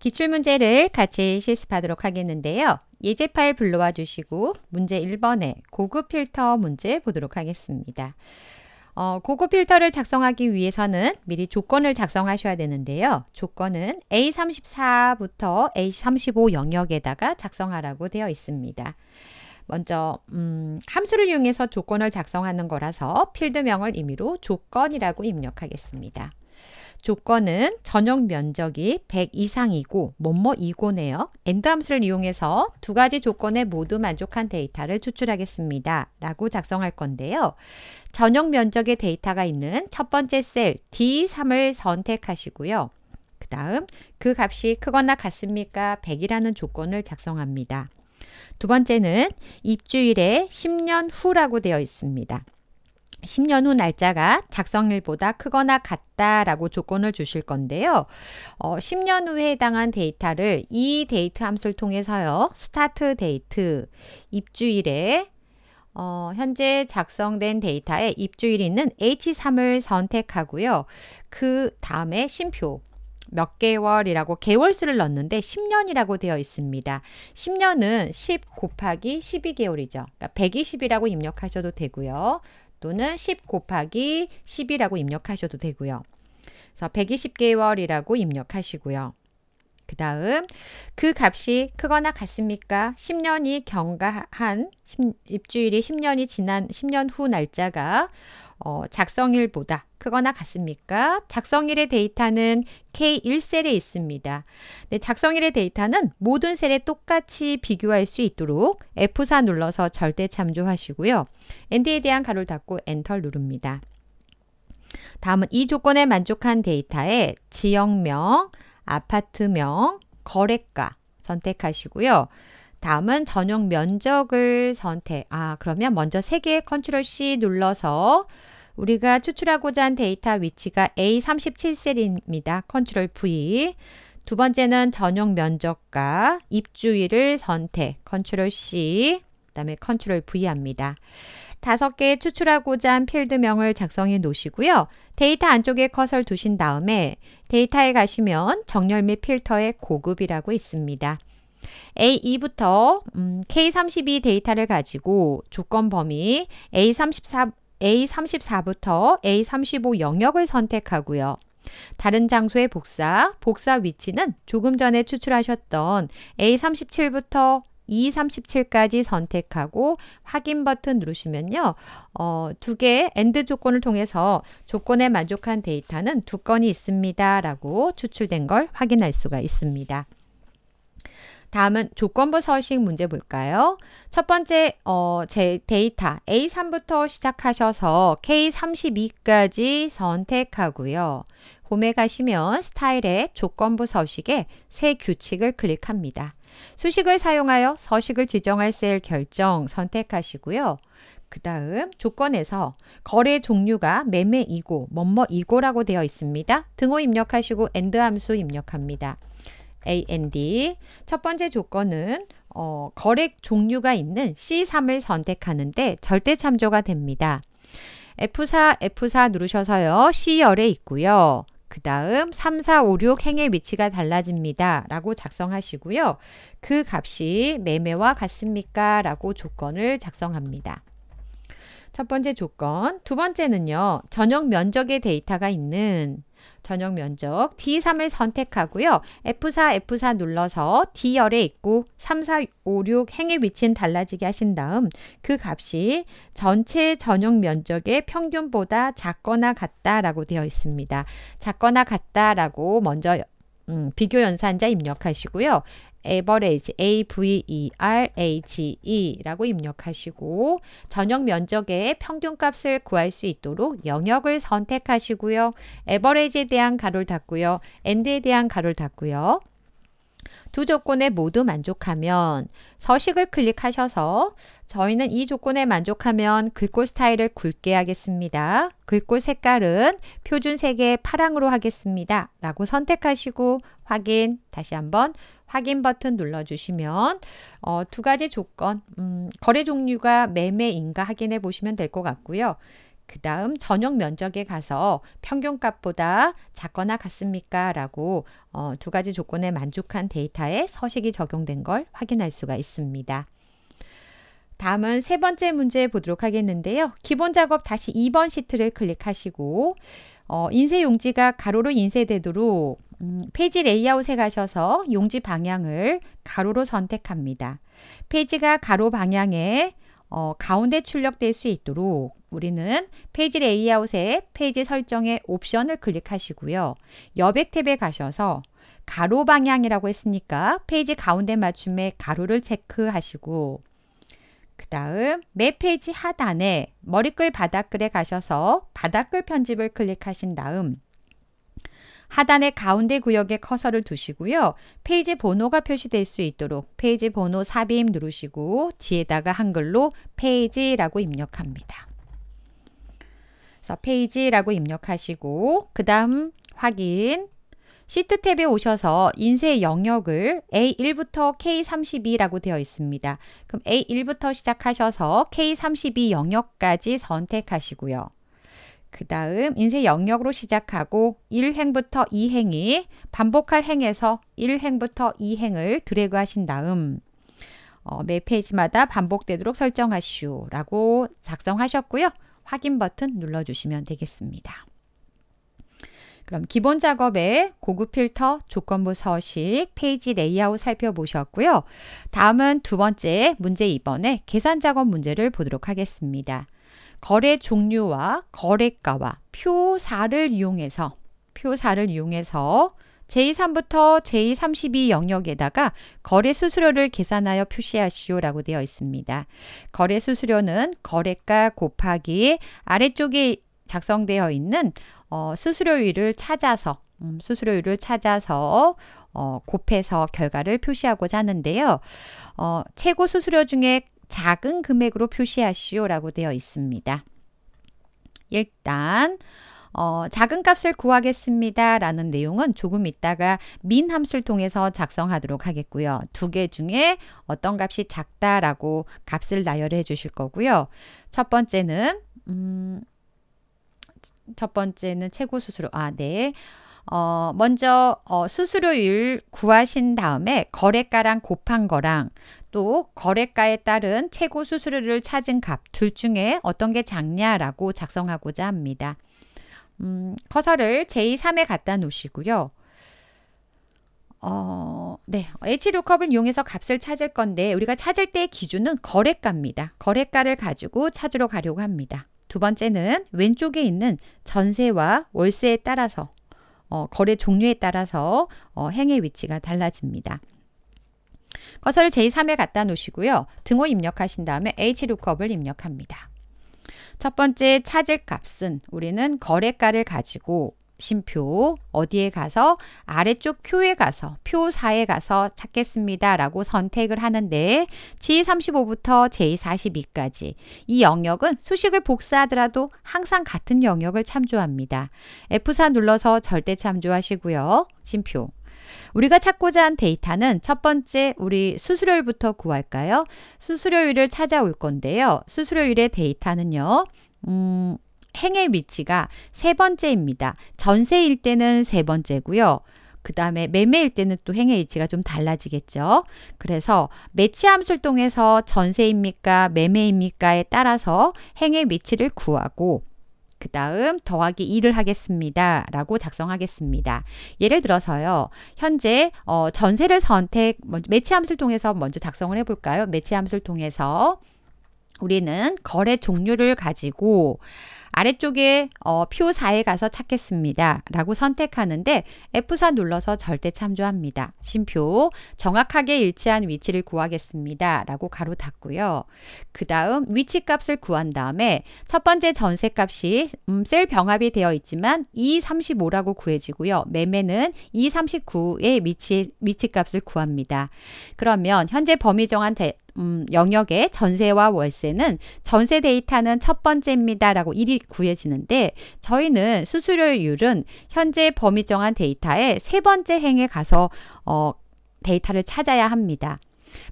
기출문제를 같이 실습하도록 하겠는데요. 예제 파일 불러와 주시고 문제 1번에 고급 필터 문제 보도록 하겠습니다. 어, 고급 필터를 작성하기 위해서는 미리 조건을 작성하셔야 되는데요. 조건은 A34부터 A35 영역에다가 작성하라고 되어 있습니다. 먼저 음, 함수를 이용해서 조건을 작성하는 거라서 필드명을 임의로 조건이라고 입력하겠습니다. 조건은 전용 면적이 100 이상이고 뭐뭐이고네요. 엔드 함수를 이용해서 두 가지 조건에 모두 만족한 데이터를 추출하겠습니다. 라고 작성할 건데요. 전용 면적의 데이터가 있는 첫 번째 셀 D3을 선택하시고요. 그 다음 그 값이 크거나 같습니까? 100이라는 조건을 작성합니다. 두 번째는 입주일에 10년 후라고 되어 있습니다. 10년 후 날짜가 작성일보다 크거나 같다라고 조건을 주실 건데요. 어, 10년 후에 해당한 데이터를 이 데이트 함수를 통해서요. 스타트 데이트 입주일에 어, 현재 작성된 데이터에 입주일이 있는 H3을 선택하고요. 그 다음에 심표 몇 개월이라고 개월수를 넣는데 10년이라고 되어 있습니다. 10년은 10 곱하기 12개월이죠. 그러니까 120이라고 입력하셔도 되고요. 또는 10 곱하기 10이라고 입력하셔도 되고요. 그래서 120개월이라고 입력하시고요. 그 다음 그 값이 크거나 같습니까? 10년이 경과한 10, 입주일이 10년이 지난 10년 후 날짜가 어, 작성일보다 크거나 같습니까? 작성일의 데이터는 K1셀에 있습니다. 네, 작성일의 데이터는 모든 셀에 똑같이 비교할 수 있도록 F4 눌러서 절대 참조하시고요. ND에 대한 가로를 닫고 엔터를 누릅니다. 다음은 이 조건에 만족한 데이터에 지역명, 아파트명, 거래가 선택하시고요. 다음은 전용 면적을 선택. 아, 그러면 먼저 세개의 컨트롤 C 눌러서 우리가 추출하고자 한 데이터 위치가 A37셀입니다. 컨트롤 V. 두 번째는 전용 면적과 입주일을 선택. 컨트롤 C. 그다음에 컨트롤 V 합니다. 다섯 개 추출하고자 한 필드명을 작성해 놓으시고요. 데이터 안쪽에 컷을 두신 다음에 데이터에 가시면 정렬 및 필터의 고급이라고 있습니다. A2부터 음, K32 데이터를 가지고 조건 범위 A34, A34부터 A35 영역을 선택하고요. 다른 장소의 복사, 복사 위치는 조금 전에 추출하셨던 A37부터 2, 37까지 선택하고 확인 버튼 누르시면요. 어, 두 개의 엔드 조건을 통해서 조건에 만족한 데이터는 두 건이 있습니다. 라고 추출된 걸 확인할 수가 있습니다. 다음은 조건부 서식 문제 볼까요? 첫 번째 어, 제 데이터 A3부터 시작하셔서 K32까지 선택하고요. 홈에 가시면 스타일의 조건부 서식에 새 규칙을 클릭합니다. 수식을 사용하여 서식을 지정할 셀 결정 선택하시고요. 그 다음 조건에서 거래 종류가 매매이고 뭐뭐이고라고 되어 있습니다. 등호 입력하시고 AND 함수 입력합니다. AND 첫 번째 조건은 어, 거래 종류가 있는 C3을 선택하는데 절대 참조가 됩니다. F4, F4 누르셔서요. C열에 있고요. 그 다음 3, 4, 5, 6 행의 위치가 달라집니다. 라고 작성하시고요. 그 값이 매매와 같습니까? 라고 조건을 작성합니다. 첫 번째 조건, 두 번째는요. 전용 면적의 데이터가 있는 전용 면적 D3을 선택하고요. F4, F4 눌러서 D열에 있고 3, 4, 5, 6 행의 위치는 달라지게 하신 다음 그 값이 전체 전용 면적의 평균보다 작거나 같다라고 되어 있습니다. 작거나 같다라고 먼저 음, 비교 연산자 입력하시고요. average, average라고 입력하시고 전역 면적의 평균값을 구할 수 있도록 영역을 선택하시고요. average에 대한 가로를 닫고요. end에 대한 가로를 닫고요. 두 조건에 모두 만족하면 서식을 클릭하셔서 저희는 이 조건에 만족하면 글꼴 스타일을 굵게 하겠습니다. 글꼴 색깔은 표준 색의 파랑으로 하겠습니다. 라고 선택하시고 확인 다시 한번 확인 버튼 눌러주시면 어, 두 가지 조건, 음, 거래 종류가 매매인가 확인해 보시면 될 것 같고요. 그 다음 전용 면적에 가서 평균값보다 작거나 같습니까? 라고 어, 두 가지 조건에 만족한 데이터에 서식이 적용된 걸 확인할 수가 있습니다. 다음은 세 번째 문제 보도록 하겠는데요. 기본 작업 다시 2번 시트를 클릭하시고 어, 인쇄 용지가 가로로 인쇄되도록 음, 페이지 레이아웃에 가셔서 용지 방향을 가로로 선택합니다. 페이지가 가로 방향에 어, 가운데 출력될 수 있도록 우리는 페이지 레이아웃의 페이지 설정의 옵션을 클릭하시고요. 여백 탭에 가셔서 가로 방향이라고 했으니까 페이지 가운데 맞춤에 가로를 체크하시고 그 다음 매 페이지 하단에 머리글 바닥글에 가셔서 바닥글 편집을 클릭하신 다음 하단의 가운데 구역에 커서를 두시고요. 페이지 번호가 표시될 수 있도록 페이지 번호 삽입 누르시고 뒤에다가 한글로 페이지라고 입력합니다. 그래서 페이지라고 입력하시고 그 다음 확인 시트 탭에 오셔서 인쇄 영역을 A1부터 K32라고 되어 있습니다. 그럼 A1부터 시작하셔서 K32 영역까지 선택하시고요. 그 다음 인쇄 영역으로 시작하고 1행부터 2행이 반복할 행에서 1행부터 2행을 드래그 하신 다음 어, 매 페이지마다 반복되도록 설정하시오 라고 작성하셨고요. 확인 버튼 눌러주시면 되겠습니다. 그럼 기본 작업에 고급 필터, 조건부 서식, 페이지 레이아웃 살펴보셨고요. 다음은 두 번째 문제 2번의 계산 작업 문제를 보도록 하겠습니다. 거래 종류와 거래가와 표사를 이용해서 표사를 이용해서 제삼부터 제32 영역에다가 거래 수수료를 계산하여 표시하시오라고 되어 있습니다. 거래 수수료는 거래가 곱하기 아래쪽에 작성되어 있는 어, 수수료율을 찾아서 음, 수수료율을 찾아서 어, 곱해서 결과를 표시하고자 하는데요. 어, 최고 수수료 중에 작은 금액으로 표시하시오라고 되어 있습니다. 일단 어, 작은 값을 구하겠습니다. 라는 내용은 조금 있다가 민 함수를 통해서 작성하도록 하겠고요. 두 개 중에 어떤 값이 작다라고 값을 나열해 주실 거고요. 첫 번째는 음, 첫 번째는 최고 수수료 아 네. 어, 먼저 어, 수수료율 구하신 다음에 거래가랑 곱한 거랑 또 거래가에 따른 최고 수수료를 찾은 값 둘 중에 어떤 게 작냐라고 작성하고자 합니다. 음, 커서를 J3에 갖다 놓으시고요. 어, 네. H룩업을 이용해서 값을 찾을 건데 우리가 찾을 때의 기준은 거래가입니다. 거래가를 가지고 찾으러 가려고 합니다. 두 번째는 왼쪽에 있는 전세와 월세에 따라서 어, 거래 종류에 따라서 어, 행의 위치가 달라집니다. 커서를 J3에 갖다 놓으시고요. 등호 입력하신 다음에 H룩업을 입력합니다. 첫 번째 찾을 값은 우리는 거래가를 가지고 심표 어디에 가서 아래쪽 표에 가서 표사에 가서 찾겠습니다 라고 선택을 하는데 G35부터 J42까지 이 영역은 수식을 복사하더라도 항상 같은 영역을 참조합니다. F4 눌러서 절대 참조하시고요. 심표 우리가 찾고자 한 데이터는 첫 번째 우리 수수료일부터 구할까요? 수수료율을 찾아올 건데요. 수수료일의 데이터는요. 음, 행의 위치가 세 번째입니다. 전세일 때는 세 번째고요. 그 다음에 매매일 때는 또 행의 위치가 좀 달라지겠죠. 그래서 매치 함수를 통해서 전세입니까 매매입니까에 따라서 행의 위치를 구하고 그 다음 더하기 2를 하겠습니다. 라고 작성하겠습니다. 예를 들어서요. 현재 어, 전세를 선택, 먼저 매치 함수를 통해서 먼저 작성을 해볼까요? 매치 함수를 통해서 우리는 거래 종류를 가지고 아래쪽에 어, 표 4에 가서 찾겠습니다. 라고 선택하는데 F4 눌러서 절대 참조합니다. 심표 정확하게 일치한 위치를 구하겠습니다. 라고 가로 닫고요. 그 다음 위치 값을 구한 다음에 첫 번째 전세 값이 음, 셀 병합이 되어 있지만 235라고 e 구해지고요. 매매는 239의 e 위치, 위치 값을 구합니다. 그러면 현재 범위 정한 대, 음, 영역의 전세와 월세는 전세 데이터는 첫 번째입니다라고 1이 구해지는데 저희는 수수료율은 현재 범위 정한 데이터의 세 번째 행에 가서 어, 데이터를 찾아야 합니다.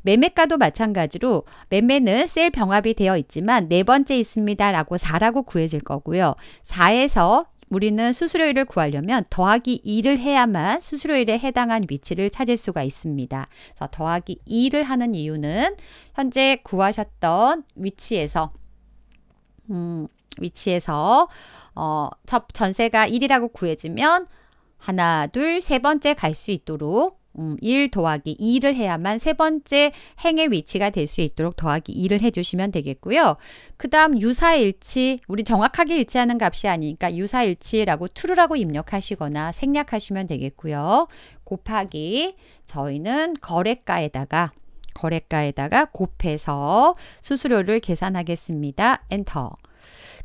매매가도 마찬가지로 매매는 셀 병합이 되어 있지만 네 번째 있습니다라고 4라고 구해질 거고요. 4에서 우리는 수수료일을 구하려면 더하기 2를 해야만 수수료일에 해당한 위치를 찾을 수가 있습니다. 더하기 2를 하는 이유는 현재 구하셨던 위치에서 음, 위치에서 어, 첫 전세가 1이라고 구해지면 하나, 둘, 세 번째 갈 수 있도록 음, 1 더하기 2를 해야만 세 번째 행의 위치가 될 수 있도록 더하기 2를 해주시면 되겠고요. 그 다음 유사일치, 우리 정확하게 일치하는 값이 아니니까 유사일치라고 true라고 입력하시거나 생략하시면 되겠고요. 곱하기, 저희는 거래가에다가 거래가에다가 곱해서 수수료를 계산하겠습니다. 엔터.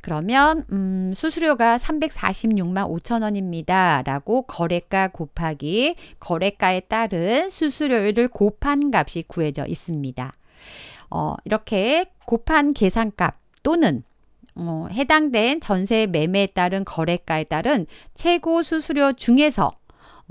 그러면 음, 수수료가 346만 5천 원입니다. 라고 거래가 곱하기 거래가에 따른 수수료를 곱한 값이 구해져 있습니다. 어, 이렇게 곱한 계산값 또는 어, 해당된 전세 매매에 따른 거래가에 따른 최고 수수료 중에서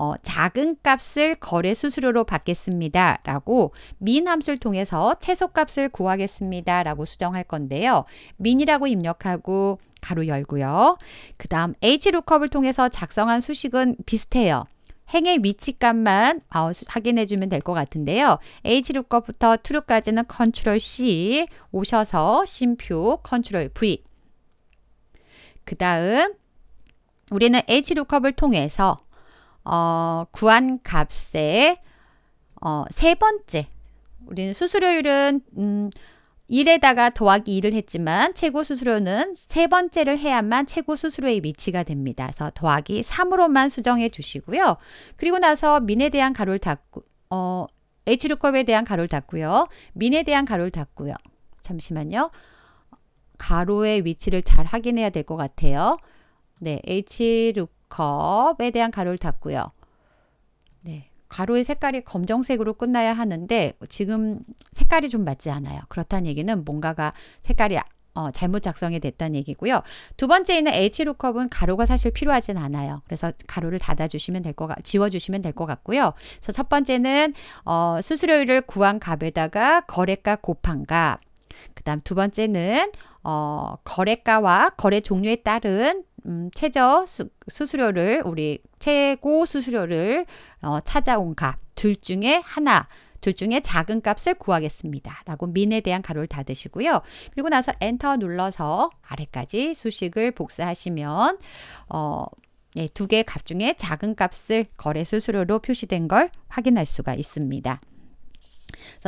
어, 작은 값을 거래 수수료로 받겠습니다. 라고 민 함수를 통해서 최소값을 구하겠습니다. 라고 수정할 건데요. 민이라고 입력하고 가로 열고요. 그 다음 HLOOKUP을 통해서 작성한 수식은 비슷해요. 행의 위치값만 어, 확인해 주면 될 것 같은데요. HLOOKUP부터 TRUE까지는 컨트롤 C 오셔서 심표 컨트롤 V 그 다음 우리는 HLOOKUP을 통해서 어, 구한 값의 어, 세 번째 우리는 수수료율은 음, 1에다가 더하기 2를 했지만 최고 수수료는 세 번째를 해야만 최고 수수료의 위치가 됩니다. 그래서 더하기 3으로만 수정해 주시고요. 그리고 나서 민에 대한 가로를 닫고 어, H루컵에 대한 가로를 닫고요. 민에 대한 가로를 닫고요. 잠시만요. 가로의 위치를 잘 확인해야 될 것 같아요. 네, H루컵 컵에 대한 가루를 닫고요. 네, 가루의 색깔이 검정색으로 끝나야 하는데 지금 색깔이 좀 맞지 않아요. 그렇다는 얘기는 뭔가가 색깔이 어, 잘못 작성이 됐다는 얘기고요. 두 번째 있는 H룩컵은 가루가 사실 필요하진 않아요. 그래서 가루를 닫아주시면 될 것, 지워주시면 될 것 같고요. 그래서 첫 번째는 어, 수수료율을 구한 값에다가 거래가 곱한 값. 그 다음 두 번째는 어, 거래가와 거래 종류에 따른 음, 최저 수, 수수료를 우리 최고 수수료를 어, 찾아온 값 둘 중에 하나 둘 중에 작은 값을 구하겠습니다. 라고 민에 대한 가로를 닫으시고요. 그리고 나서 엔터 눌러서 아래까지 수식을 복사하시면 어, 예, 두개 값 중에 작은 값을 거래 수수료로 표시된 걸 확인할 수가 있습니다.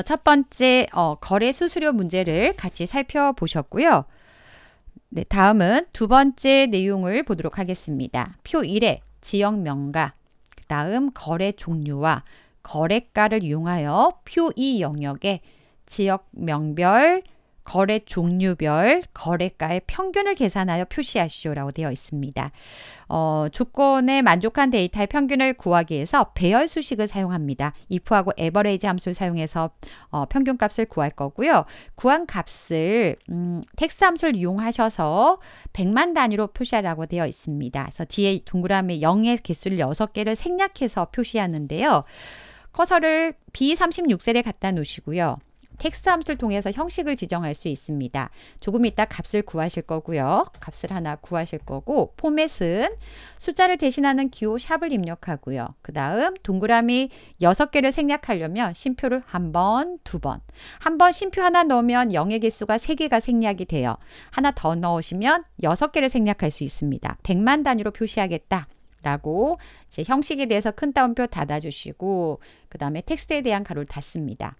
첫 번째 어, 거래 수수료 문제를 같이 살펴보셨고요. 네, 다음은 두 번째 내용을 보도록 하겠습니다. 표 1에 지역명과 다음 거래 종류와 거래가를 이용하여 표 2 영역에 지역명별 거래 종류별 거래가의 평균을 계산하여 표시하시오라고 되어 있습니다. 어, 조건에 만족한 데이터의 평균을 구하기 위해서 배열 수식을 사용합니다. if하고 average 함수를 사용해서 어, 평균값을 구할 거고요. 구한 값을 음, 텍스트 함수를 이용하셔서 100만 단위로 표시하라고 되어 있습니다. 그래서 뒤에 동그라미 0의 개수를 6개를 생략해서 표시하는데요. 커서를 B36셀에 갖다 놓으시고요. 텍스트 함수를 통해서 형식을 지정할 수 있습니다. 조금 이따 값을 구하실 거고요. 값을 하나 구하실 거고 포맷은 숫자를 대신하는 기호 샵을 입력하고요. 그 다음 동그라미 6개를 생략하려면 심표를 한 번, 두 번. 한번 심표 하나 넣으면 0의 개수가 3개가 생략이 돼요. 하나 더 넣으시면 6개를 생략할 수 있습니다. 100만 단위로 표시하겠다. 라고 제 형식에 대해서 큰 따옴표 닫아주시고 그 다음에 텍스트에 대한 가로를 닫습니다.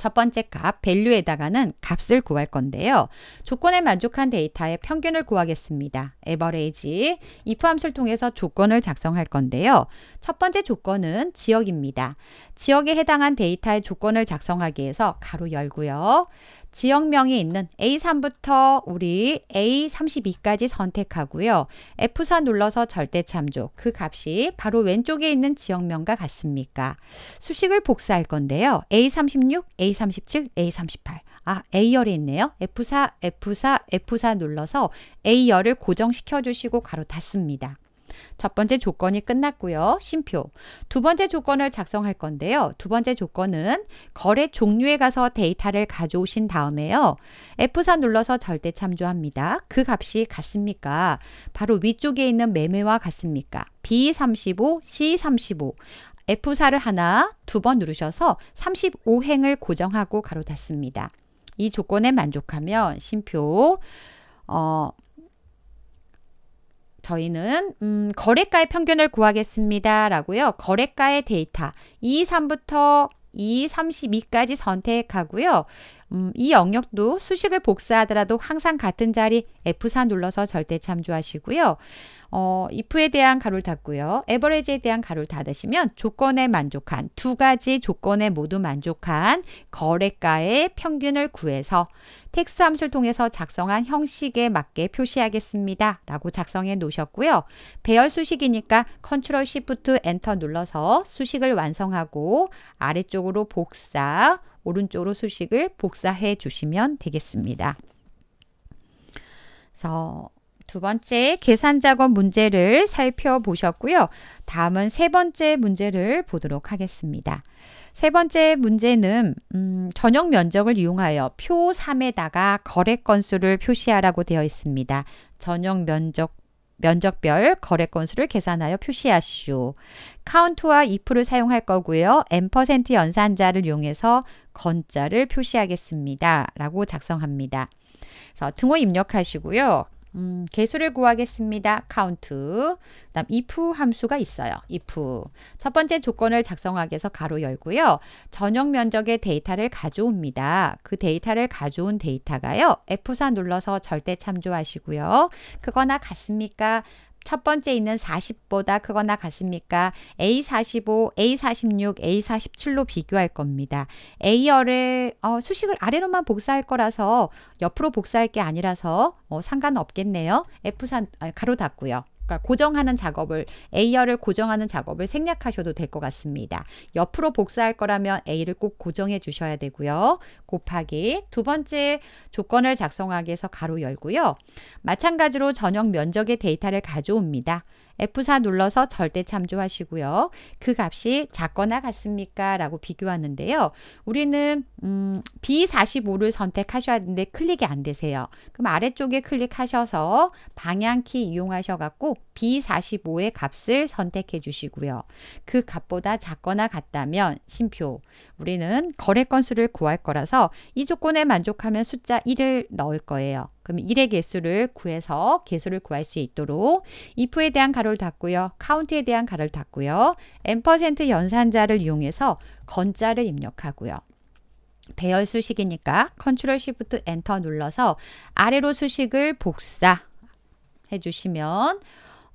첫 번째 값, value에다가는 값을 구할 건데요. 조건에 만족한 데이터의 평균을 구하겠습니다. average, if 함수를 통해서 조건을 작성할 건데요. 첫 번째 조건은 지역입니다. 지역에 해당한 데이터의 조건을 작성하기 위해서 가로 열고요. 지역명이 있는 A3부터 우리 A32까지 선택하고요. F4 눌러서 절대참조. 그 값이 바로 왼쪽에 있는 지역명과 같습니까? 수식을 복사할 건데요. A36, A37, A38. 아, A열이 있네요. F4, F4, F4 눌러서 A열을 고정시켜 주시고 가로 닫습니다. 첫 번째 조건이 끝났고요. 심표. 두 번째 조건을 작성할 건데요. 두 번째 조건은 거래 종류에 가서 데이터를 가져오신 다음에요. F4 눌러서 절대 참조합니다. 그 값이 같습니까? 바로 위쪽에 있는 매매와 같습니까? B35, C35. F4를 하나, 두 번 누르셔서 35행을 고정하고 가로 닫습니다. 이 조건에 만족하면 심표 어, 저희는 음, 거래가의 평균을 구하겠습니다. 라고요. 거래가의 데이터 2, 3부터 2, 32까지 선택하고요. 음, 이 영역도 수식을 복사하더라도 항상 같은 자리 F4 눌러서 절대 참조하시고요. 어, if에 대한 가로를 닫고요. average에 대한 가로를 닫으시면 조건에 만족한 두 가지 조건에 모두 만족한 거래가의 평균을 구해서 텍스 트 함수를 통해서 작성한 형식에 맞게 표시하겠습니다. 라고 작성해 놓으셨고요. 배열 수식이니까 컨트롤 시프트 엔터 눌러서 수식을 완성하고 아래쪽으로 복사, 오른쪽으로 수식을 복사해 주시면 되겠습니다. 그래서 두 번째 계산 작업 문제를 살펴보셨고요. 다음은 세 번째 문제를 보도록 하겠습니다. 세 번째 문제는 음, 전용 면적을 이용하여 표 3에다가 거래 건수를 표시하라고 되어 있습니다. 전용 면적 면적별 거래 건수를 계산하여 표시하시오. 카운트와 if를 사용할 거고요. n% 연산자를 이용해서 건자를 표시하겠습니다. 라고 작성합니다. 그래서 등호 입력하시고요. 음, 개수를 구하겠습니다. 카운트. 그다음 if 함수가 있어요. if. 첫 번째 조건을 작성하기 위해서 가로 열고요. 전용 면적의 데이터를 가져옵니다. 그 데이터를 가져온 데이터가요. F4 눌러서 절대 참조하시고요. 그거나 같습니까? 첫 번째 있는 40보다 크거나 같습니까? A45, A46, A47로 비교할 겁니다. A열을 어, 수식을 아래로만 복사할 거라서 옆으로 복사할 게 아니라서 어, 상관없겠네요. F3 아, 가로 닫고요. 그러니까 고정하는 작업을 A열을 고정하는 작업을 생략하셔도 될 것 같습니다. 옆으로 복사할 거라면 A를 꼭 고정해 주셔야 되고요. 곱하기 두 번째 조건을 작성하기 위해서 가로 열고요. 마찬가지로 전형 면적의 데이터를 가져옵니다. F4 눌러서 절대 참조하시고요. 그 값이 작거나 같습니까? 라고 비교하는데요. 우리는 음, B45를 선택하셔야 하는데 클릭이 안 되세요. 그럼 아래쪽에 클릭하셔서 방향키 이용하셔 갖고 B45의 값을 선택해 주시고요. 그 값보다 작거나 같다면 심표 우리는 거래 건수를 구할 거라서 이 조건에 만족하면 숫자 1을 넣을 거예요. 그럼 1의 개수를 구해서 개수를 구할 수 있도록 if에 대한 가로를 닫고요. c o u 에 대한 가로를 닫고요. n% 연산자를 이용해서 건자를 입력하고요. 배열 수식이니까 컨트롤 시프트 엔터 눌러서 아래로 수식을 복사 해주시면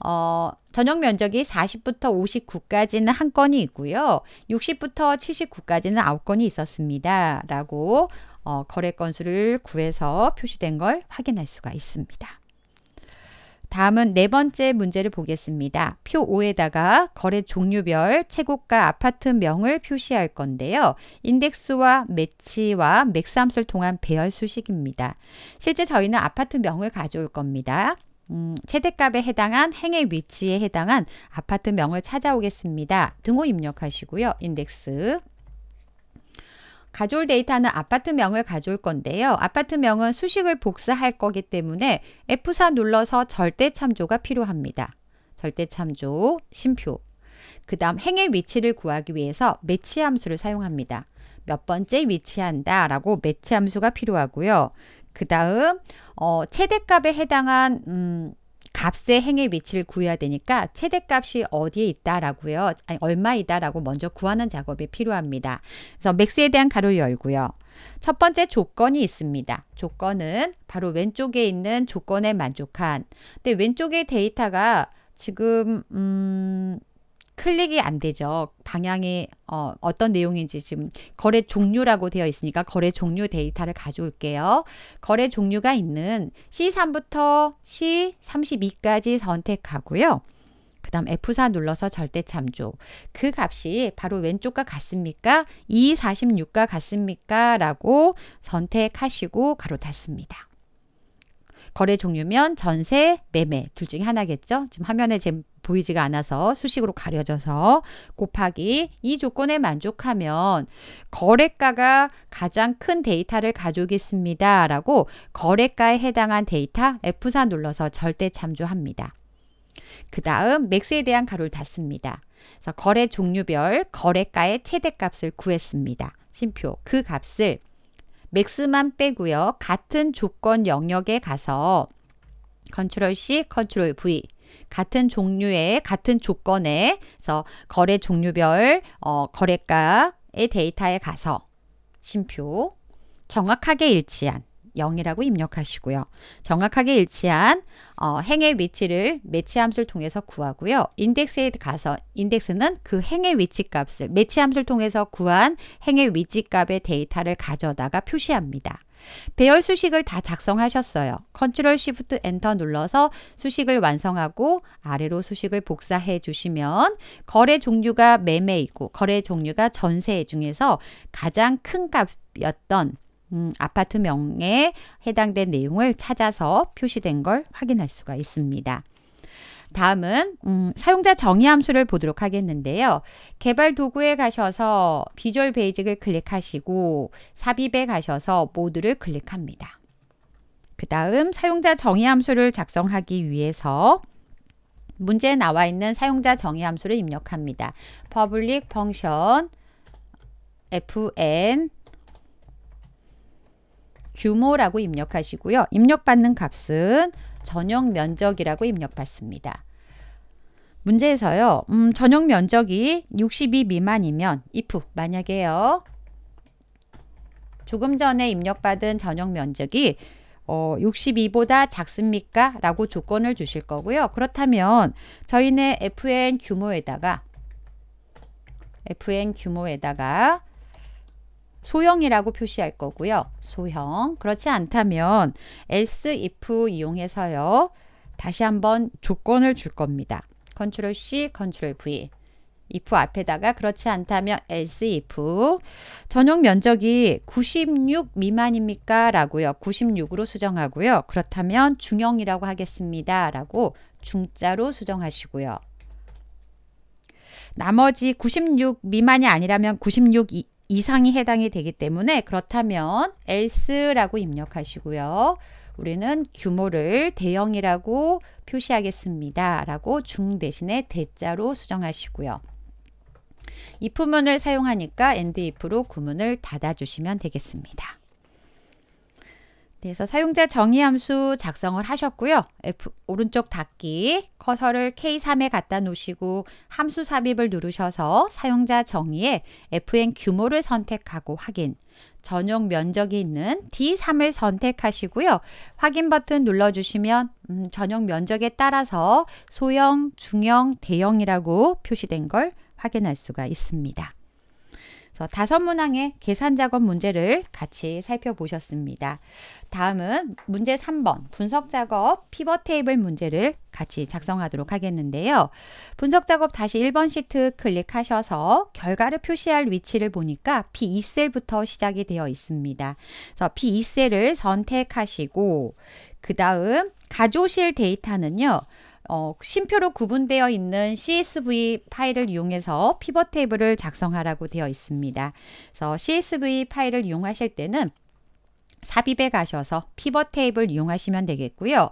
어, 전용 면적이 40부터 59까지는 한 건이 있고요. 60부터 79까지는 아홉 건이 있었습니다. 라고 어, 거래 건수를 구해서 표시된 걸 확인할 수가 있습니다. 다음은 네 번째 문제를 보겠습니다. 표 5에다가 거래 종류별 최고가 아파트명을 표시할 건데요. 인덱스와 매치와 맥스함수를 통한 배열 수식입니다. 실제 저희는 아파트명을 가져올 겁니다. 음, 최대값에 해당한 행의 위치에 해당한 아파트 명을 찾아오겠습니다. 등호 입력하시고요. 인덱스 가져올 데이터는 아파트 명을 가져올 건데요. 아파트 명은 수식을 복사할 거기 때문에 F4 눌러서 절대 참조가 필요합니다. 절대 참조, 심표. 그 다음 행의 위치를 구하기 위해서 매치 함수를 사용합니다. 몇 번째 위치한다 라고 매치 함수가 필요하고요. 그 다음 어, 최대값에 해당한 음, 값의 행의 위치를 구해야 되니까 최대값이 어디에 있다라고요. 아니, 얼마이다라고 먼저 구하는 작업이 필요합니다. 그래서 맥스에 대한 가로를 열고요. 첫 번째 조건이 있습니다. 조건은 바로 왼쪽에 있는 조건에 만족한 근데 왼쪽의 데이터가 지금 음 클릭이 안 되죠. 방향이 어, 어떤 내용인지 지금 거래 종류라고 되어 있으니까 거래 종류 데이터를 가져올게요. 거래 종류가 있는 C3부터 C32까지 선택하고요. 그 다음 F4 눌러서 절대 참조. 그 값이 바로 왼쪽과 같습니까? E46과 같습니까? 라고 선택하시고 가로 닫습니다. 거래 종류면 전세, 매매 둘 중에 하나겠죠? 지금 화면에 지금 보이지가 않아서 수식으로 가려져서 곱하기 이 조건에 만족하면 거래가가 가장 큰 데이터를 가져오겠습니다. 라고 거래가에 해당한 데이터 F4 눌러서 절대 참조합니다. 그 다음 맥스에 대한 가로를 닫습니다. 그래서 거래 종류별 거래가의 최대값을 구했습니다. 심표 그 값을 맥스만 빼고요. 같은 조건 영역에 가서 컨트롤 C, 컨트롤 V 같은 종류의 같은 조건에 서 거래 종류별 어, 거래가의 데이터에 가서 심표 정확하게 일치한 0이라고 입력하시고요. 정확하게 일치한 어, 행의 위치를 매치 함수를 통해서 구하고요. 인덱스에 가서 인덱스는 그 행의 위치 값을 매치 함수를 통해서 구한 행의 위치 값의 데이터를 가져다가 표시합니다. 배열 수식을 다 작성하셨어요. 컨트롤 시프트 엔터 눌러서 수식을 완성하고 아래로 수식을 복사해 주시면 거래 종류가 매매이고 거래 종류가 전세 중에서 가장 큰 값이었던 음, 아파트명에 해당된 내용을 찾아서 표시된 걸 확인할 수가 있습니다. 다음은 음, 사용자 정의 함수를 보도록 하겠는데요. 개발 도구에 가셔서 비주얼 베이직을 클릭하시고 삽입에 가셔서 모드를 클릭합니다. 그 다음 사용자 정의 함수를 작성하기 위해서 문제에 나와 있는 사용자 정의 함수를 입력합니다. public function fn 규모라고 입력하시고요. 입력받는 값은 전용 면적이라고 입력받습니다. 문제에서요. 음, 전용 면적이 62 미만이면 if 만약에요. 조금 전에 입력받은 전용 면적이 어, 62보다 작습니까? 라고 조건을 주실 거고요. 그렇다면 저희는 fn 규모에다가 fn 규모에다가 소형이라고 표시할 거고요. 소형. 그렇지 않다면 else if 이용해서요. 다시 한번 조건을 줄 겁니다. 컨트롤 C, 컨트롤 V. if 앞에다가 그렇지 않다면 else if 전용 면적이 96 미만입니까? 라고요. 96으로 수정하고요. 그렇다면 중형이라고 하겠습니다. 라고 중자로 수정하시고요. 나머지 96 미만이 아니라면 96 이상이 해당이 되기 때문에 그렇다면 else라고 입력하시고요. 우리는 규모를 대형이라고 표시하겠습니다. 라고 중 대신에 대자로 수정하시고요. if문을 사용하니까 and if로 구문을 닫아주시면 되겠습니다. 네, 그래서 사용자 정의 함수 작성을 하셨고요. F, 오른쪽 닫기 커서를 K3에 갖다 놓으시고 함수 삽입을 누르셔서 사용자 정의에 FN 규모를 선택하고 확인 전용 면적이 있는 D3을 선택하시고요. 확인 버튼 눌러주시면 음, 전용 면적에 따라서 소형, 중형, 대형이라고 표시된 걸 확인할 수가 있습니다. 그래서 다섯 문항의 계산 작업 문제를 같이 살펴보셨습니다. 다음은 문제 3번 분석 작업 피벗 테이블 문제를 같이 작성하도록 하겠는데요. 분석 작업 다시 1번 시트 클릭하셔서 결과를 표시할 위치를 보니까 B2셀부터 시작이 되어 있습니다. 그래서 B2셀을 선택하시고 그 다음 가조실 데이터는요. 어, 심표로 구분되어 있는 CSV 파일을 이용해서 피벗 테이블을 작성하라고 되어 있습니다. 그래서 CSV 파일을 이용하실 때는 삽입에 가셔서 피벗 테이블 이용하시면 되겠고요.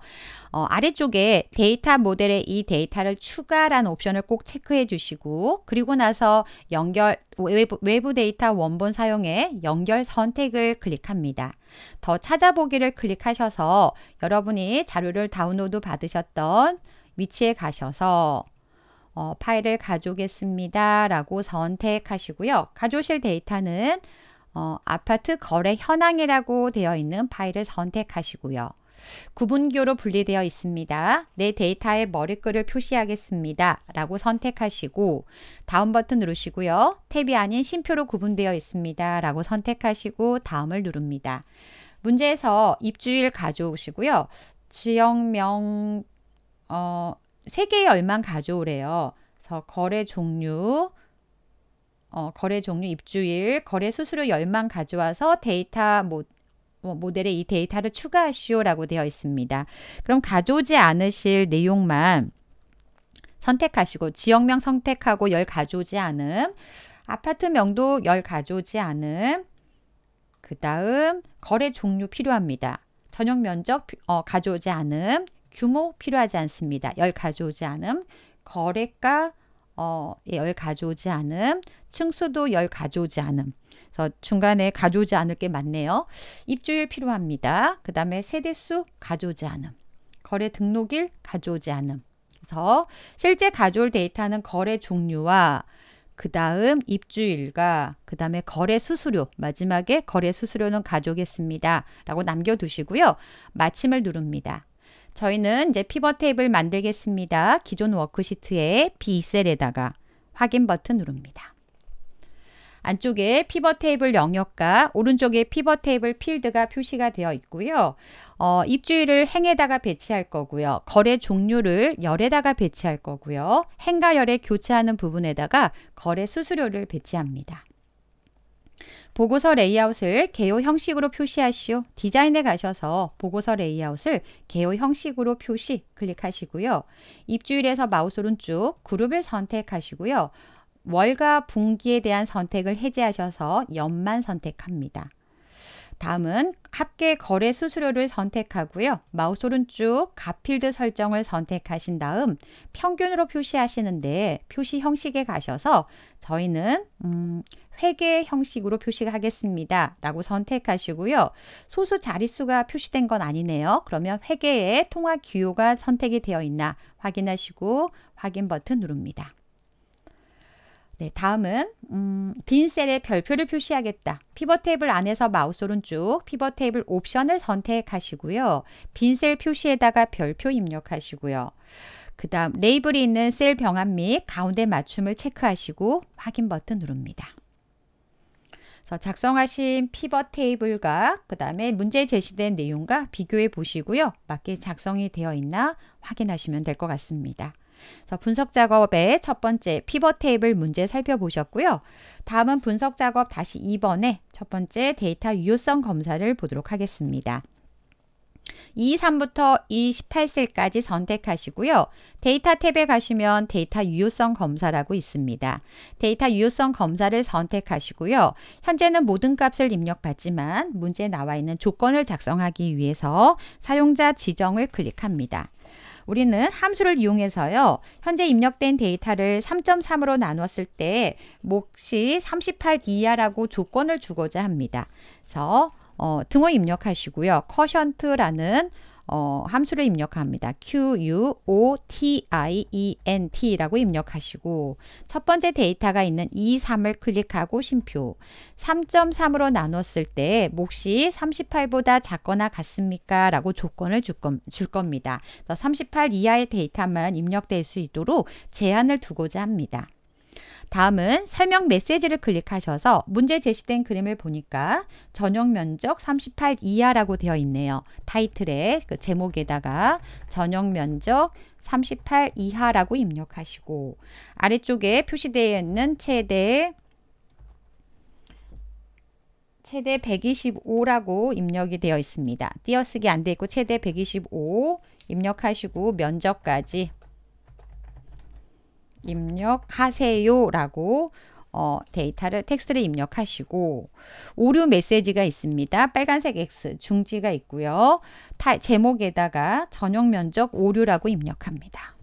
어, 아래쪽에 데이터 모델에 이 데이터를 추가란 옵션을 꼭 체크해 주시고 그리고 나서 연결 외부, 외부 데이터 원본 사용에 연결 선택을 클릭합니다. 더 찾아보기를 클릭하셔서 여러분이 자료를 다운로드 받으셨던 위치에 가셔서 어, 파일을 가져오겠습니다. 라고 선택하시고요. 가져오실 데이터는 어, 아파트 거래 현황이라고 되어 있는 파일을 선택하시고요. 구분기호로 분리되어 있습니다. 내 데이터의 머리글을 표시하겠습니다. 라고 선택하시고 다음 버튼 누르시고요. 탭이 아닌 심표로 구분되어 있습니다. 라고 선택하시고 다음을 누릅니다. 문제에서 입주일 가져오시고요. 지역명 어, 세개의 열만 가져오래요. 그래서 거래 종류, 어, 거래 종류 입주일, 거래 수수료 열만 가져와서 데이터 뭐 모델에 이 데이터를 추가하시오라고 되어 있습니다. 그럼 가져오지 않으실 내용만 선택하시고 지역명 선택하고 열 가져오지 않음, 아파트 명도 열 가져오지 않음, 그 다음 거래 종류 필요합니다. 전용 면적 어, 가져오지 않음, 규모 필요하지 않습니다. 열 가져오지 않음, 거래가 어, 예, 열 가져오지 않음, 층수도 열 가져오지 않음. 그래서 중간에 가져오지 않을 게 많네요. 입주율 필요합니다. 그 다음에 세대수 가져오지 않음, 거래 등록일 가져오지 않음. 그래서 실제 가져올 데이터는 거래 종류와 그 다음 입주일과 그 다음에 거래 수수료 마지막에 거래 수수료는 가져오겠습니다 라고 남겨두시고요 마침을 누릅니다 저희는 이제 피벗 테이블 만들겠습니다. 기존 워크시트의 b 셀에다가 확인 버튼 누릅니다. 안쪽에 피벗 테이블 영역과 오른쪽에 피벗 테이블 필드가 표시가 되어 있고요. 어, 입주일을 행에다가 배치할 거고요. 거래 종류를 열에다가 배치할 거고요. 행과 열에 교차하는 부분에다가 거래 수수료를 배치합니다. 보고서 레이아웃을 개요 형식으로 표시하시오. 디자인에 가셔서 보고서 레이아웃을 개요 형식으로 표시 클릭하시고요. 입주일에서 마우스 오른쪽 그룹을 선택하시고요. 월과 분기에 대한 선택을 해제하셔서 연만 선택합니다. 다음은 합계 거래 수수료를 선택하고요. 마우스 오른쪽 가필드 설정을 선택하신 다음 평균으로 표시하시는데 표시 형식에 가셔서 저희는 음, 회계 형식으로 표시하겠습니다. 라고 선택하시고요. 소수 자릿수가 표시된 건 아니네요. 그러면 회계에 통화 기호가 선택이 되어 있나 확인하시고 확인 버튼 누릅니다. 네, 다음은 음, 빈 셀에 별표를 표시하겠다. 피벗 테이블 안에서 마우스 오른쪽 피벗 테이블 옵션을 선택하시고요. 빈 셀 표시에다가 별표 입력하시고요. 그 다음 레이블이 있는 셀 병합 및 가운데 맞춤을 체크하시고 확인 버튼 누릅니다. 그래서 작성하신 피벗 테이블과 그 다음에 문제 제시된 내용과 비교해 보시고요. 맞게 작성이 되어 있나 확인하시면 될 것 같습니다. 그래서 분석 작업의 첫 번째 피벗 테이블 문제 살펴보셨고요. 다음은 분석 작업 다시 2번에 첫 번째 데이터 유효성 검사를 보도록 하겠습니다. 2, 3부터 2, 8세까지 선택하시고요. 데이터 탭에 가시면 데이터 유효성 검사라고 있습니다. 데이터 유효성 검사를 선택하시고요. 현재는 모든 값을 입력받지만 문제에 나와 있는 조건을 작성하기 위해서 사용자 지정을 클릭합니다. 우리는 함수를 이용해서요. 현재 입력된 데이터를 3.3으로 나눴을 때 몫이 38 이하라고 조건을 주고자 합니다. 그래서 어, 등호 입력하시고요. 커션트라는 어, 함수를 입력합니다. Q, U, O, T, I, E, N, T라고 입력하시고 첫 번째 데이터가 있는 2, 3을 클릭하고 심표 3.3으로 나눴을 때 몫이 38보다 작거나 같습니까? 라고 조건을 줄, 건, 줄 겁니다. 38 이하의 데이터만 입력될 수 있도록 제한을 두고자 합니다. 다음은 설명 메시지를 클릭하셔서 문제 제시된 그림을 보니까 전용 면적 38 이하라고 되어 있네요. 타이틀의 그 제목에다가 전용 면적 38 이하라고 입력하시고 아래쪽에 표시되어 있는 최대 최대 125라고 입력이 되어 있습니다. 띄어쓰기 안 되고 최대 125 입력하시고 면적까지 입력하세요라고 어, 데이터를 텍스트를 입력하시고 오류 메시지가 있습니다. 빨간색 X 중지가 있고요. 타, 제목에다가 전용 면적 오류라고 입력합니다.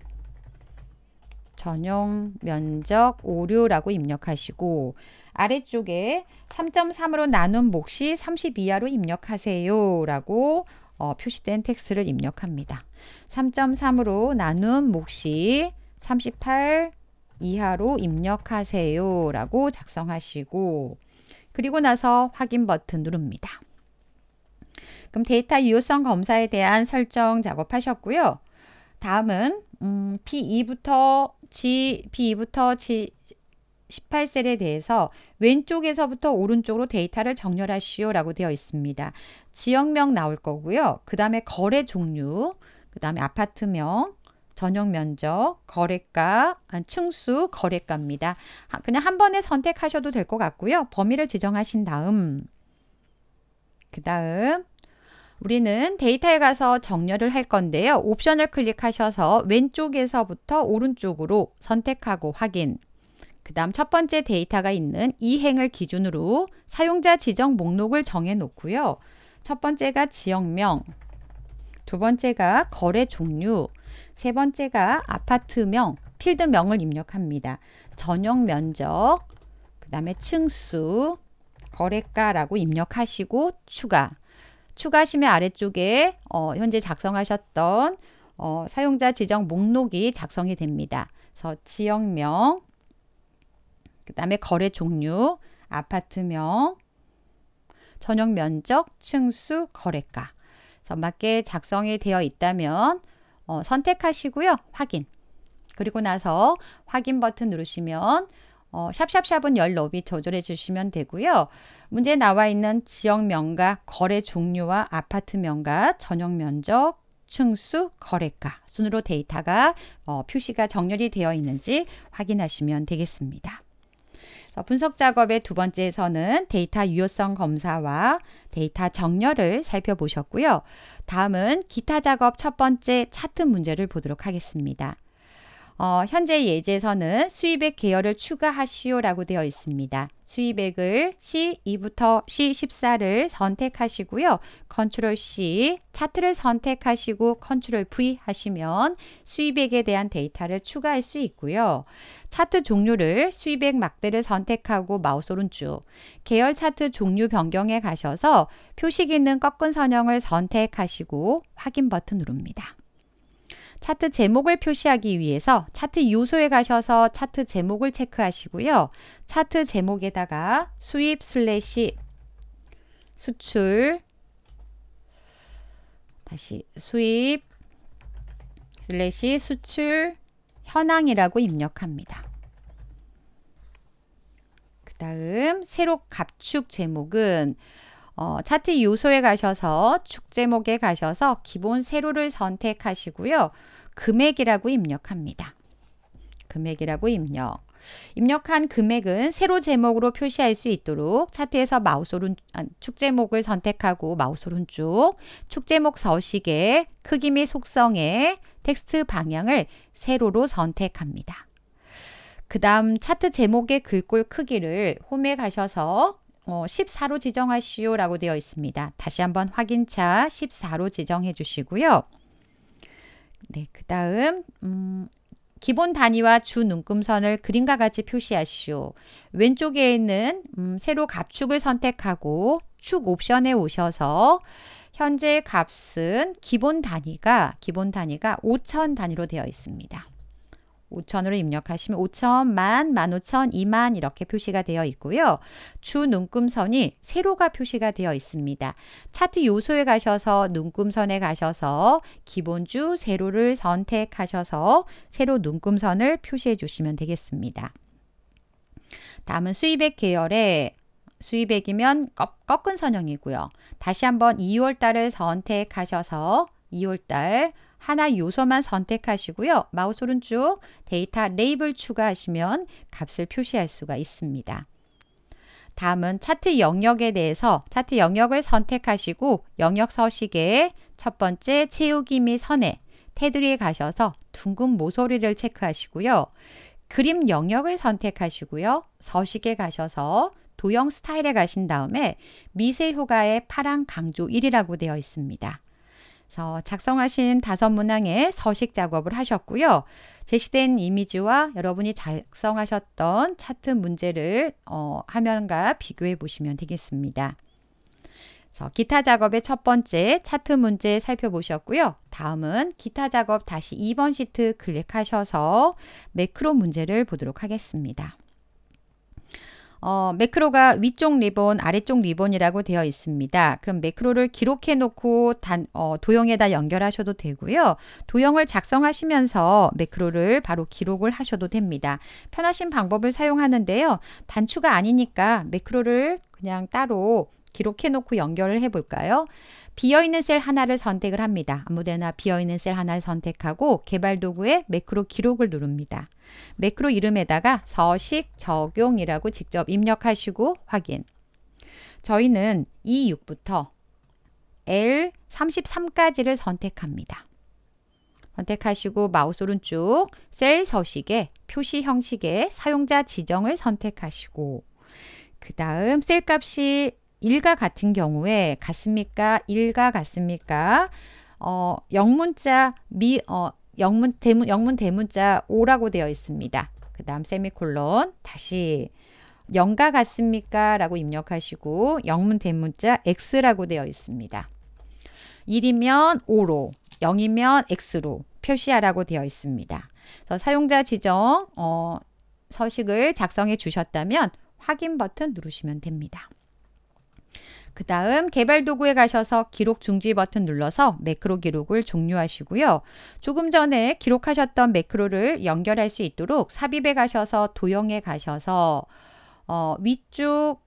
전용 면적 오류라고 입력하시고 아래쪽에 3.3으로 나눈 몫이 30 이하로 입력하세요 라고 어, 표시된 텍스트를 입력합니다. 3.3으로 나눈 몫이 38 이하로 입력하세요 라고 작성하시고 그리고 나서 확인 버튼 누릅니다. 그럼 데이터 유효성 검사에 대한 설정 작업하셨고요. 다음은 음, B2부터 G, B2부터 G 18셀에 대해서 왼쪽에서부터 오른쪽으로 데이터를 정렬하시오 라고 되어 있습니다. 지역명 나올 거고요. 그 다음에 거래 종류, 그 다음에 아파트명, 전용 면적, 거래가, 충수 아, 거래가입니다. 아, 그냥 한 번에 선택하셔도 될 것 같고요. 범위를 지정하신 다음 그 다음 우리는 데이터에 가서 정렬을 할 건데요. 옵션을 클릭하셔서 왼쪽에서부터 오른쪽으로 선택하고 확인 그 다음 첫 번째 데이터가 있는 이 행을 기준으로 사용자 지정 목록을 정해 놓고요. 첫 번째가 지역명, 두 번째가 거래 종류, 세 번째가 아파트명, 필드명을 입력합니다. 전용 면적, 그 다음에 층수, 거래가라고 입력하시고 추가. 추가시면 아래쪽에 어, 현재 작성하셨던 어, 사용자 지정 목록이 작성이 됩니다. 그래서 지역명, 그 다음에 거래 종류, 아파트명, 전용 면적, 층수, 거래가. 맞게 작성이 되어 있다면 어, 선택하시고요. 확인. 그리고 나서 확인 버튼 누르시면 어, 샵샵샵은 열로비 조절해 주시면 되고요. 문제 나와 있는 지역명가, 거래 종류와 아파트명가, 전용면적, 층수, 거래가 순으로 데이터가 어, 표시가 정렬이 되어 있는지 확인하시면 되겠습니다. 어, 분석 작업의 두 번째에서는 데이터 유효성 검사와 데이터 정렬을 살펴보셨고요. 다음은 기타 작업 첫 번째 차트 문제를 보도록 하겠습니다. 어, 현재 예제에서는 수입액 계열을 추가하시오라고 되어 있습니다. 수입액을 C2부터 C14를 선택하시고요. 컨트롤 C 차트를 선택하시고 컨트롤 V 하시면 수입액에 대한 데이터를 추가할 수 있고요. 차트 종류를 수입액 막대를 선택하고 마우스 오른쪽 계열 차트 종류 변경에 가셔서 표식 있는 꺾은 선형을 선택하시고 확인 버튼 누릅니다. 차트 제목을 표시하기 위해서 차트 요소에 가셔서 차트 제목을 체크하시고요. 차트 제목에다가 수입 슬래시 수출 다시 수입 슬래시 수출 현황이라고 입력합니다. 그 다음 새로 갑축 제목은 어, 차트 요소에 가셔서 축 제목에 가셔서 기본 세로를 선택하시고요. 금액이라고 입력합니다. 금액이라고 입력. 입력한 금액은 세로 제목으로 표시할 수 있도록 차트에서 마우스 오른 아, 축 제목을 선택하고 마우스 오른쪽 축 제목 서식의 크기 및 속성의 텍스트 방향을 세로로 선택합니다. 그 다음 차트 제목의 글꼴 크기를 홈에 가셔서 14로 어, 지정하시오 라고 되어 있습니다. 다시 한번 확인차 14로 지정해 주시고요. 네, 그 다음 음, 기본 단위와 주 눈금선을 그림과 같이 표시하시오. 왼쪽에 있는 음, 세로 갑축을 선택하고 축 옵션에 오셔서 현재 값은 기본 단위가 기본 단위가 5천 단위로 되어 있습니다. 5천으로 입력하시면 5천, 만, 만 5천, 2만 이렇게 표시가 되어 있고요. 주 눈금선이 세로가 표시가 되어 있습니다. 차트 요소에 가셔서 눈금선에 가셔서 기본주 세로를 선택하셔서 세로 눈금선을 표시해 주시면 되겠습니다. 다음은 수입액 계열의 수입액이면 꺾은 선형이고요. 다시 한번 2월달을 선택하셔서 2월달 하나 요소만 선택하시고요. 마우스 오른쪽 데이터 레이블 추가하시면 값을 표시할 수가 있습니다. 다음은 차트 영역에 대해서 차트 영역을 선택하시고 영역 서식에 첫 번째 채우기 및 선에 테두리에 가셔서 둥근 모서리를 체크하시고요. 그림 영역을 선택하시고요. 서식에 가셔서 도형 스타일에 가신 다음에 미세 효과의 파랑 강조 1이라고 되어 있습니다. 그래서 작성하신 다섯 문항의 서식 작업을 하셨고요. 제시된 이미지와 여러분이 작성하셨던 차트 문제를 어, 화면과 비교해 보시면 되겠습니다. 그래서 기타 작업의 첫 번째 차트 문제 살펴보셨고요. 다음은 기타 작업 다시 2번 시트 클릭하셔서 매크로 문제를 보도록 하겠습니다. 어, 매크로가 위쪽 리본, 아래쪽 리본이라고 되어 있습니다. 그럼 매크로를 기록해 놓고 단, 어, 도형에다 연결하셔도 되고요. 도형을 작성하시면서 매크로를 바로 기록을 하셔도 됩니다. 편하신 방법을 사용하는데요. 단추가 아니니까 매크로를 그냥 따로 기록해놓고 연결을 해볼까요? 비어있는 셀 하나를 선택을 합니다. 아무데나 비어있는 셀 하나를 선택하고 개발 도구에 매크로 기록을 누릅니다. 매크로 이름에다가 서식 적용이라고 직접 입력하시고 확인. 저희는 E6부터 L33까지를 선택합니다. 선택하시고 마우스 오른쪽 셀서식에 표시 형식의 사용자 지정을 선택하시고 그 다음 셀 값이 일과 같은 경우에 같습니까? 일과 같습니까? 어, 영문자 미 어, 영문 대문 영문 대문자 오라고 되어 있습니다. 그다음 세미콜론 다시 영과 같습니까? 라고 입력하시고 영문 대문자 x라고 되어 있습니다. 1이면 5로 0이면 x로 표시하라고 되어 있습니다. 사용자 지정 어, 서식을 작성해 주셨다면 확인 버튼 누르시면 됩니다. 그 다음 개발 도구에 가셔서 기록 중지 버튼 눌러서 매크로 기록을 종료하시고요. 조금 전에 기록하셨던 매크로를 연결할 수 있도록 삽입에 가셔서 도형에 가셔서 어, 위쪽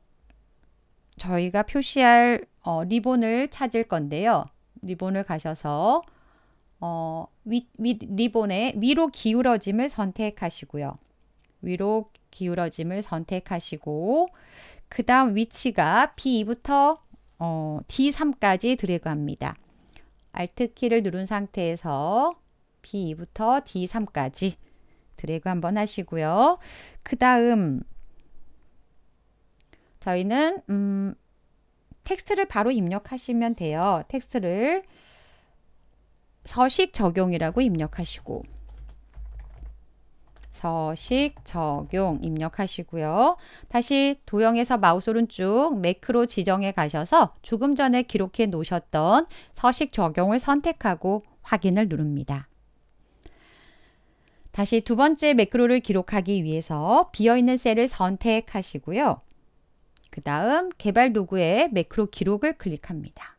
저희가 표시할 어, 리본을 찾을 건데요. 리본을 가셔서 어, 위, 위, 리본의 위로 기울어짐을 선택하시고요. 위로 기울어짐을 선택하시고 그 다음 위치가 B2부터 어, D3까지 들어갑니다. Alt 키를 누른 상태에서 b 부터 D3까지 드래그 한번 하시고요. 그 다음 저희는 음, 텍스트를 바로 입력하시면 돼요. 텍스트를 서식 적용이라고 입력하시고 서식 적용 입력하시고요. 다시 도형에서 마우스 오른쪽 매크로 지정에 가셔서 조금 전에 기록해 놓으셨던 서식 적용을 선택하고 확인을 누릅니다. 다시 두 번째 매크로를 기록하기 위해서 비어있는 셀을 선택하시고요. 그 다음 개발 도구에 매크로 기록을 클릭합니다.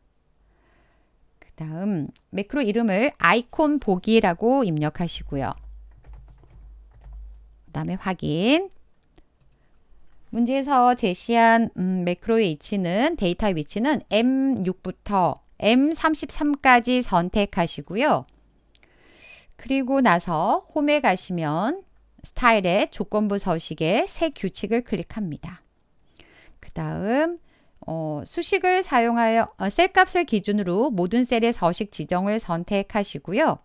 그 다음 매크로 이름을 아이콘 보기라고 입력하시고요. 다음에 확인 문제에서 제시한 음, 매크로의 위치는 데이터의 위치는 M6부터 M33까지 선택하시고요. 그리고 나서 홈에 가시면 스타일의 조건부 서식의 새 규칙을 클릭합니다. 그 다음 어, 수식을 사용하여 어, 셀 값을 기준으로 모든 셀의 서식 지정을 선택하시고요.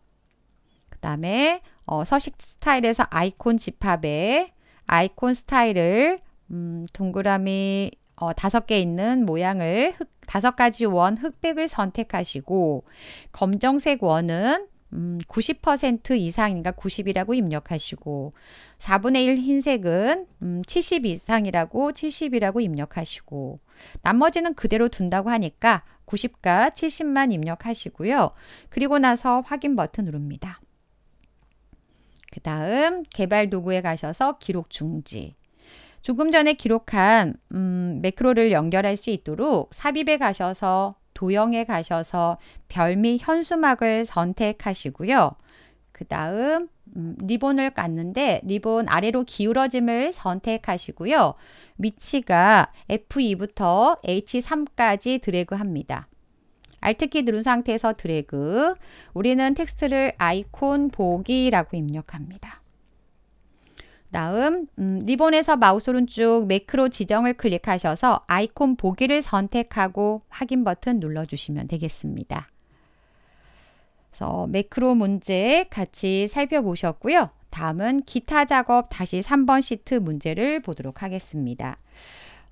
그 다음에 어, 서식 스타일에서 아이콘 집합에 아이콘 스타일을 음, 동그라미 어, 다섯 개 있는 모양을 흑, 다섯 가지 원 흑백을 선택하시고 검정색 원은 음, 90% 이상인가 90이라고 입력하시고 4분의 1 흰색은 음, 70 이상이라고 70이라고 입력하시고 나머지는 그대로 둔다고 하니까 90과 70만 입력하시고요. 그리고 나서 확인 버튼 누릅니다. 그 다음 개발 도구에 가셔서 기록 중지. 조금 전에 기록한 음, 매크로를 연결할 수 있도록 삽입에 가셔서 도형에 가셔서 별미 현수막을 선택하시고요. 그 다음 음, 리본을 깠는데 리본 아래로 기울어짐을 선택하시고요. 위치가 F2부터 H3까지 드래그합니다. Alt키 누른 상태에서 드래그 우리는 텍스트를 아이콘 보기라고 입력합니다. 다음 음, 리본에서 마우스 오른쪽 매크로 지정을 클릭하셔서 아이콘 보기를 선택하고 확인 버튼 눌러주시면 되겠습니다. 그래서 매크로 문제 같이 살펴보셨고요. 다음은 기타 작업 다시 3번 시트 문제를 보도록 하겠습니다.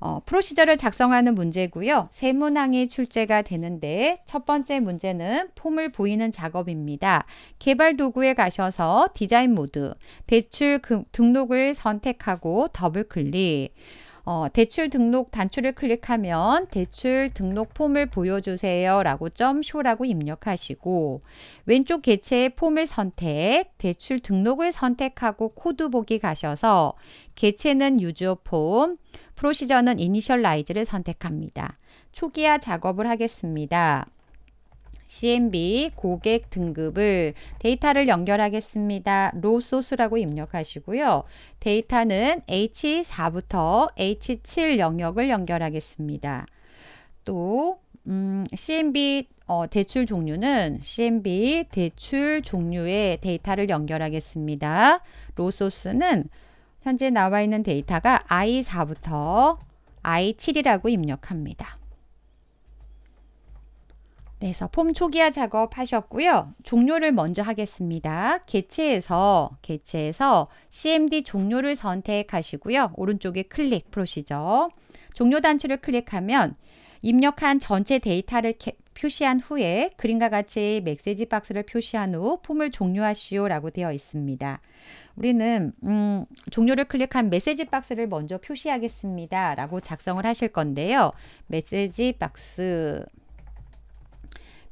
어, 프로시저를 작성하는 문제고요. 세 문항이 출제가 되는데 첫 번째 문제는 폼을 보이는 작업입니다. 개발 도구에 가셔서 디자인 모드, 대출 그, 등록을 선택하고 더블 클릭, 어, 대출 등록 단추를 클릭하면 대출 등록 폼을 보여주세요 라고 점쇼라고 입력하시고 왼쪽 개체의 폼을 선택 대출 등록을 선택하고 코드 보기 가셔서 개체는 유저 폼 프로시저는 이니셜라이즈를 선택합니다. 초기화 작업을 하겠습니다. CMB 고객 등급을 데이터를 연결하겠습니다. 로 소스라고 입력하시고요. 데이터는 H4부터 H7 영역을 연결하겠습니다. 또 음, CMB 어, 대출 종류는 CMB 대출 종류의 데이터를 연결하겠습니다. 로 소스는 현재 나와 있는 데이터가 I4부터 I7이라고 입력합니다. 네, 그래서 폼 초기화 작업 하셨고요. 종료를 먼저 하겠습니다. 개체에서 개체에서 CMD 종료를 선택하시고요. 오른쪽에 클릭 프로시죠. 종료 단추를 클릭하면 입력한 전체 데이터를 표시한 후에 그림과 같이 메시지 박스를 표시한 후 폼을 종료하시오라고 되어 있습니다. 우리는 음, 종료를 클릭한 메시지 박스를 먼저 표시하겠습니다. 라고 작성을 하실 건데요. 메시지 박스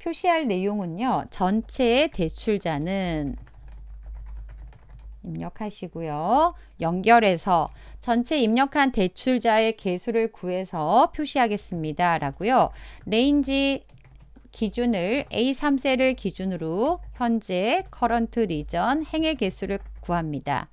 표시할 내용은요. 전체 대출자는 입력하시고요. 연결해서 전체 입력한 대출자의 개수를 구해서 표시하겠습니다. 라고요. 레인지 기준을 A3셀을 기준으로 현재 커런트 리전 행의 개수를 구합니다.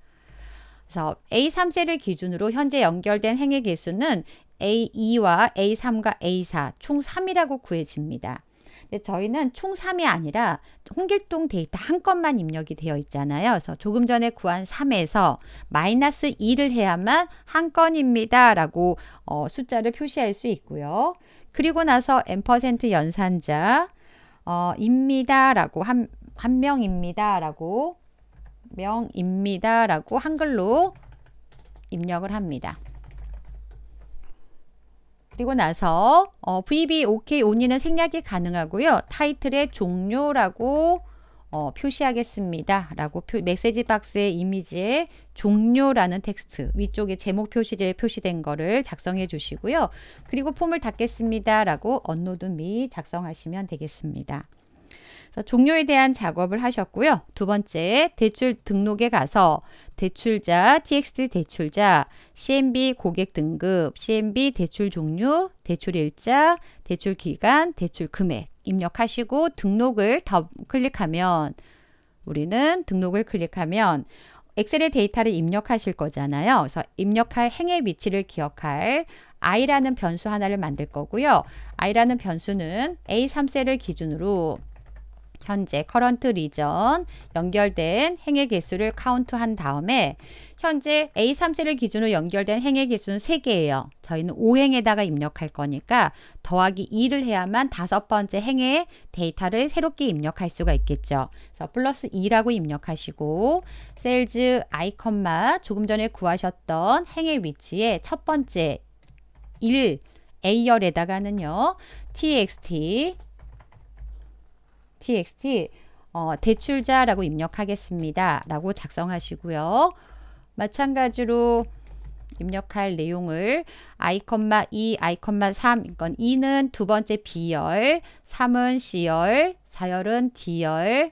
그래서 A3셀을 기준으로 현재 연결된 행의 개수는 A2와 A3과 A4 총 3이라고 구해집니다. 근데 저희는 총 3이 아니라 홍길동 데이터 한 건만 입력이 되어 있잖아요. 그래서 조금 전에 구한 3에서 마이너스 2를 해야만 한 건입니다. 라고 어, 숫자를 표시할 수 있고요. 그리고 나서 n% 연산자 어, 입니다라고 한, 한 명입니다라고 명입니다라고 한글로 입력을 합니다. 그리고 나서 어, VB, OK, o 이 l y 는 생략이 가능하고요. 타이틀의 종료라고 어, 표시하겠습니다. 라고 표, 메시지 박스의 이미지에 종료라는 텍스트 위쪽에 제목 표시제 표시된 거를 작성해 주시고요. 그리고 폼을 닫겠습니다. 라고 언로드및 작성하시면 되겠습니다. 종료에 대한 작업을 하셨고요. 두 번째, 대출 등록에 가서 대출자, TXT 대출자, CMB 고객 등급, CMB 대출 종류, 대출 일자, 대출 기간, 대출 금액 입력하시고 등록을 더 클릭하면 우리는 등록을 클릭하면 엑셀의 데이터를 입력하실 거잖아요. 그래서 입력할 행의 위치를 기억할 i라는 변수 하나를 만들 거고요. i라는 변수는 A3셀을 기준으로 현재 커런트 리전 연결된 행의 개수를 카운트한 다음에 현재 A3셀을 기준으로 연결된 행의 개수는 3개예요. 저희는 5행에다가 입력할 거니까 더하기 2를 해야만 다섯 번째 행의 데이터를 새롭게 입력할 수가 있겠죠. 그래서 플러스 2라고 입력하시고 셀즈 아 조금 전에 구하셨던 행의 위치에 첫 번째 1 A열에다가는요. txt txt 어, 대출자라고 입력하겠습니다. 라고 작성하시고요. 마찬가지로 입력할 내용을 아이컴마 2, 아이컴마 3, 이건 2는 두 번째 B열, 3은 C열, 4열은 D열,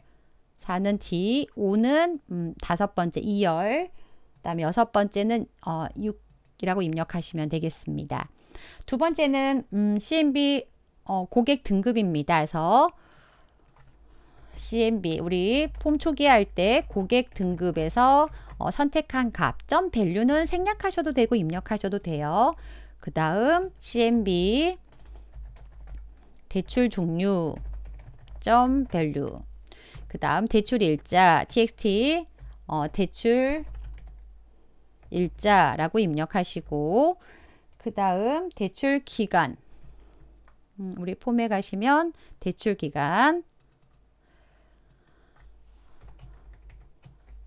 4는 D, 5는 음, 다섯 번째 2열, 그 다음에 여섯 번째는 어, 6이라고 입력하시면 되겠습니다. 두 번째는 음, CMB 어, 고객 등급입니다. 그래서 CMB 우리 폼 초기할 때 고객 등급에서 어, 선택한 값, 점 밸류는 생략하셔도 되고 입력하셔도 돼요. 그 다음 CMB 대출 종류 점 밸류 그 다음 대출 일자 txt 어, 대출 일자라고 입력하시고 그 다음 대출 기간 음, 우리 폼에 가시면 대출 기간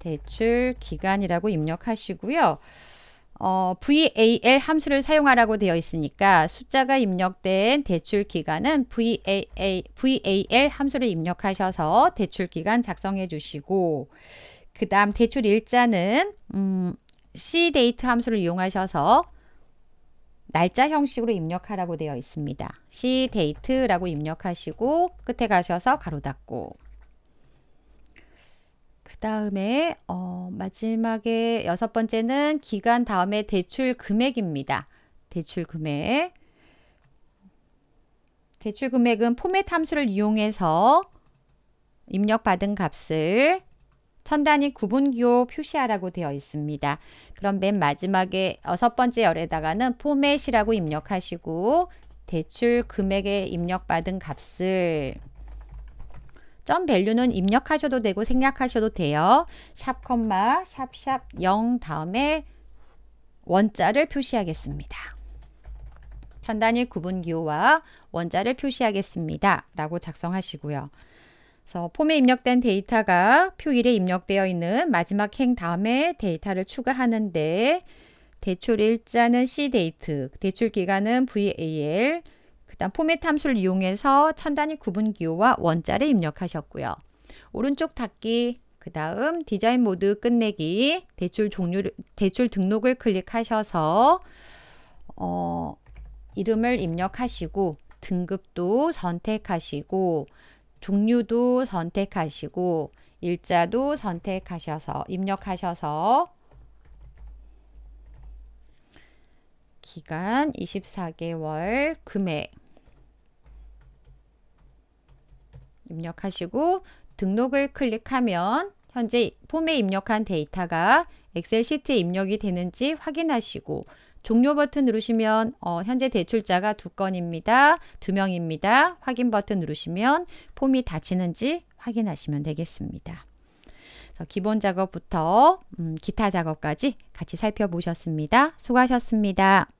대출 기간이라고 입력하시고요. 어, VAL 함수를 사용하라고 되어 있으니까 숫자가 입력된 대출 기간은 VAA, VAL 함수를 입력하셔서 대출 기간 작성해 주시고 그 다음 대출 일자는 음, cdate 함수를 이용하셔서 날짜 형식으로 입력하라고 되어 있습니다. cdate라고 입력하시고 끝에 가셔서 가로 닫고 다음에 어, 마지막에 여섯 번째는 기간 다음에 대출 금액입니다. 대출 금액. 대출 금액은 포맷 함수를 이용해서 입력받은 값을 천 단위 구분기호 표시하라고 되어 있습니다. 그럼 맨 마지막에 여섯 번째 열에다가는 포맷이라고 입력하시고 대출 금액에 입력받은 값을 점 밸류는 입력하셔도 되고 생략하셔도 돼요. 샵 콤마 샵샵 0 다음에 원자를 표시하겠습니다. 전단위 구분기호와 원자를 표시하겠습니다. 라고 작성하시고요. 그래서 폼에 입력된 데이터가 표일에 입력되어 있는 마지막 행 다음에 데이터를 추가하는데 대출 일자는 C 데이트, 대출 기간은 VAL, 그 다음 포맷 함수를 이용해서 천 단위 구분기호와 원자를 입력하셨고요. 오른쪽 닫기, 그 다음 디자인 모드 끝내기, 대출 종료 대출 등록을 클릭하셔서 어, 이름을 입력하시고 등급도 선택하시고 종류도 선택하시고 일자도 선택하셔서 입력하셔서 기간 24개월 금액 입력하시고 등록을 클릭하면 현재 폼에 입력한 데이터가 엑셀 시트에 입력이 되는지 확인하시고 종료 버튼 누르시면 어, 현재 대출자가 두 건입니다. 두 명입니다. 확인 버튼 누르시면 폼이 닫히는지 확인하시면 되겠습니다. 기본 작업부터 음, 기타 작업까지 같이 살펴보셨습니다. 수고하셨습니다.